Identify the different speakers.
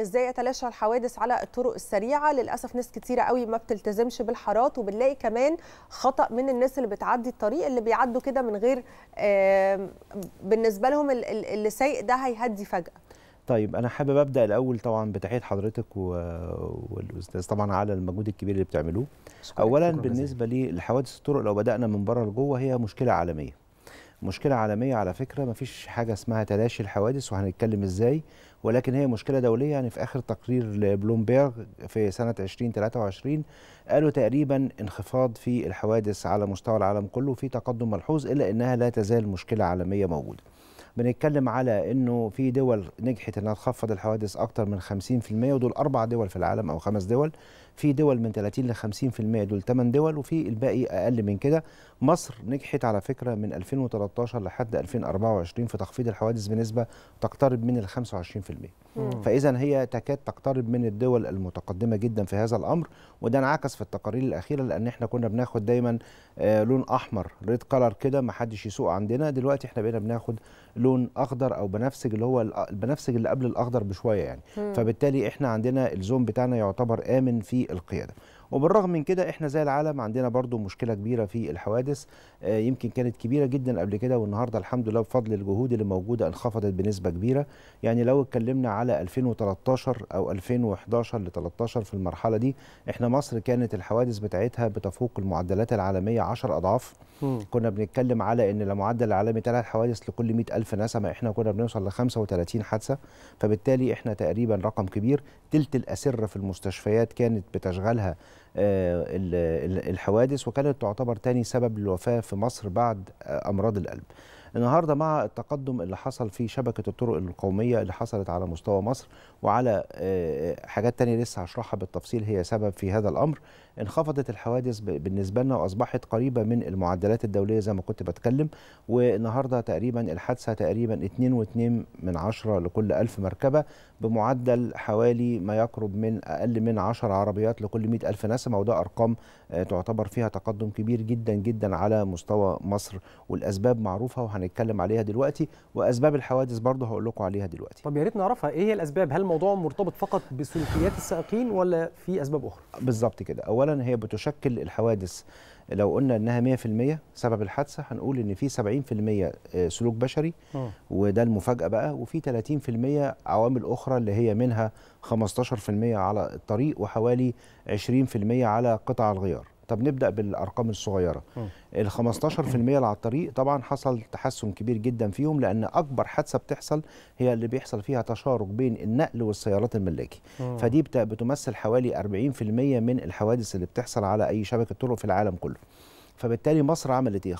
Speaker 1: ازاي اتلاشى الحوادث على الطرق السريعه للاسف ناس كتيره قوي ما بتلتزمش بالحارات وبنلاقي كمان خطا من الناس اللي بتعدي الطريق اللي بيعدوا كده من غير بالنسبه لهم اللي سايق ده هيهدي فجاه طيب انا حابب ابدا الاول طبعا بتحيه حضرتك والاستاذ طبعا على المجهود الكبير اللي بتعملوه اولا بالنسبه للحوادث الطرق لو بدانا من بره لجوه هي مشكله عالميه مشكله عالميه على فكره ما فيش حاجه اسمها تلاشي الحوادث وهنتكلم ازاي ولكن هي مشكله دوليه يعني في اخر تقرير لبلومبيرغ في سنه 2023 قالوا تقريبا انخفاض في الحوادث على مستوى العالم كله في تقدم ملحوظ الا انها لا تزال مشكله عالميه موجوده بنتكلم على انه في دول نجحت انها تخفض الحوادث اكتر من 50% ودول اربع دول في العالم او خمس دول في دول من 30 ل 50% دول 8 دول وفي الباقي اقل من كده مصر نجحت على فكره من 2013 لحد 2024 في تخفيض الحوادث بنسبه تقترب من ال 25% فاذا هي تكاد تقترب من الدول المتقدمه جدا في هذا الامر وده انعكس في التقارير الاخيره لان احنا كنا بناخد دايما آه، لون احمر ريد كلر كده ما حدش يسوق عندنا دلوقتي احنا بقينا بناخد لون اخضر او بنفسج اللي هو البنفسج اللي قبل الاخضر بشويه يعني فبالتالي احنا عندنا الزوم بتاعنا يعتبر امن في القياده وبالرغم من كده احنا زي العالم عندنا برضو مشكله كبيره في الحوادث آه، يمكن كانت كبيره جدا قبل كده والنهارده الحمد لله بفضل الجهود اللي موجوده انخفضت بنسبه كبيره يعني لو اتكلمنا على 2013 او 2011 ل 13 في المرحله دي احنا مصر كانت الحوادث بتاعتها بتفوق المعدلات العالميه 10 اضعاف كنا بنتكلم على ان المعدل العالمي ثلاث حوادث لكل 100000 نسمه احنا كنا بنوصل ل 35 حادثه فبالتالي احنا تقريبا رقم كبير تلت الاسره في المستشفيات كانت بتشغلها آه، الحوادث وكانت تعتبر تاني سبب للوفاة في مصر بعد آه، أمراض القلب النهارده مع التقدم اللي حصل في شبكه الطرق القوميه اللي حصلت على مستوى مصر وعلى آه، آه، حاجات تانية لسه هشرحها بالتفصيل هي سبب في هذا الامر انخفضت الحوادث بالنسبه لنا واصبحت قريبه من المعدلات الدوليه زي ما كنت بتكلم والنهارده تقريبا الحادثه تقريبا 2.2 من 10 لكل 1000 مركبه بمعدل حوالي ما يقرب من اقل من 10 عربيات لكل 100000 نسمه وده ارقام آه، تعتبر فيها تقدم كبير جدا جدا على مستوى مصر والاسباب معروفه هنتكلم عليها دلوقتي واسباب الحوادث برضه هقول لكم عليها دلوقتي طب يا ريت نعرفها ايه هي الاسباب هل الموضوع مرتبط فقط بسلوكيات السائقين ولا في اسباب اخرى بالظبط كده اولا هي بتشكل الحوادث لو قلنا انها 100% سبب الحادثه هنقول ان في 70% آه، سلوك بشري آه. وده المفاجاه بقى وفي 30% عوامل اخرى اللي هي منها 15% على الطريق وحوالي 20% على قطع الغيار طب نبدا بالارقام الصغيره ال 15% اللي على الطريق طبعا حصل تحسن كبير جدا فيهم لان اكبر حادثه بتحصل هي اللي بيحصل فيها تشارك بين النقل والسيارات الملاكي فدي بتمثل حوالي 40% من الحوادث اللي بتحصل على اي شبكه طرق في العالم كله فبالتالي مصر عملت ايه